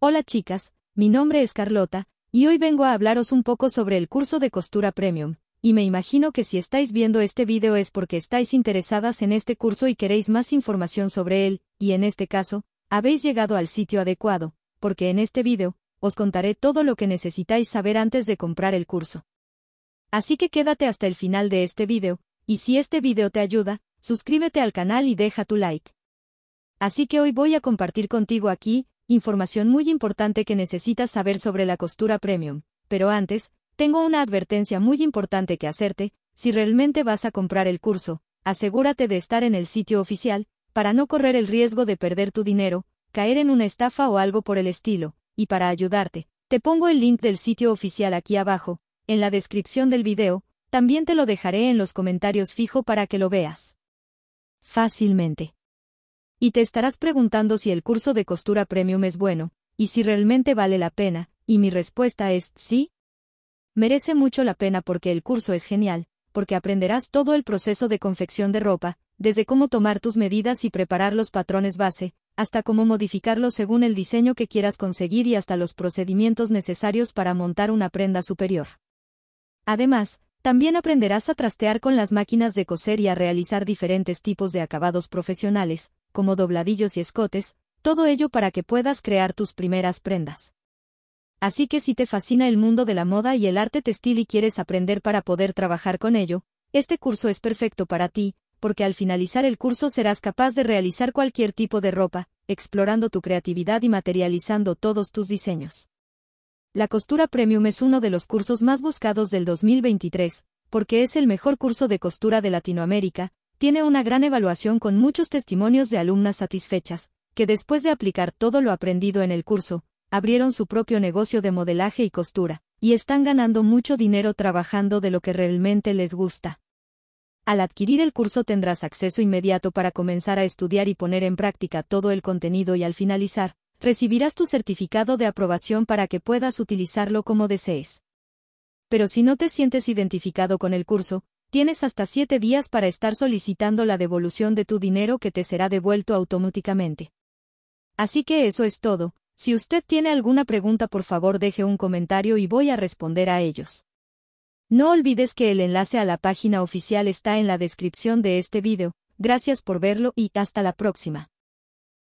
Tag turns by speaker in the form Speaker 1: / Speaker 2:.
Speaker 1: Hola chicas, mi nombre es Carlota, y hoy vengo a hablaros un poco sobre el curso de costura premium, y me imagino que si estáis viendo este vídeo es porque estáis interesadas en este curso y queréis más información sobre él, y en este caso, habéis llegado al sitio adecuado, porque en este vídeo, os contaré todo lo que necesitáis saber antes de comprar el curso. Así que quédate hasta el final de este vídeo, y si este vídeo te ayuda, suscríbete al canal y deja tu like. Así que hoy voy a compartir contigo aquí, Información muy importante que necesitas saber sobre la costura premium, pero antes, tengo una advertencia muy importante que hacerte, si realmente vas a comprar el curso, asegúrate de estar en el sitio oficial, para no correr el riesgo de perder tu dinero, caer en una estafa o algo por el estilo, y para ayudarte, te pongo el link del sitio oficial aquí abajo, en la descripción del video, también te lo dejaré en los comentarios fijo para que lo veas. Fácilmente. Y te estarás preguntando si el curso de costura premium es bueno, y si realmente vale la pena, y mi respuesta es sí. Merece mucho la pena porque el curso es genial, porque aprenderás todo el proceso de confección de ropa, desde cómo tomar tus medidas y preparar los patrones base, hasta cómo modificarlos según el diseño que quieras conseguir y hasta los procedimientos necesarios para montar una prenda superior. Además, también aprenderás a trastear con las máquinas de coser y a realizar diferentes tipos de acabados profesionales, como dobladillos y escotes, todo ello para que puedas crear tus primeras prendas. Así que si te fascina el mundo de la moda y el arte textil y quieres aprender para poder trabajar con ello, este curso es perfecto para ti, porque al finalizar el curso serás capaz de realizar cualquier tipo de ropa, explorando tu creatividad y materializando todos tus diseños. La costura premium es uno de los cursos más buscados del 2023, porque es el mejor curso de costura de Latinoamérica, tiene una gran evaluación con muchos testimonios de alumnas satisfechas, que después de aplicar todo lo aprendido en el curso, abrieron su propio negocio de modelaje y costura, y están ganando mucho dinero trabajando de lo que realmente les gusta. Al adquirir el curso tendrás acceso inmediato para comenzar a estudiar y poner en práctica todo el contenido y al finalizar, recibirás tu certificado de aprobación para que puedas utilizarlo como desees. Pero si no te sientes identificado con el curso, Tienes hasta 7 días para estar solicitando la devolución de tu dinero que te será devuelto automáticamente. Así que eso es todo, si usted tiene alguna pregunta por favor deje un comentario y voy a responder a ellos. No olvides que el enlace a la página oficial está en la descripción de este video, gracias por verlo y hasta la próxima.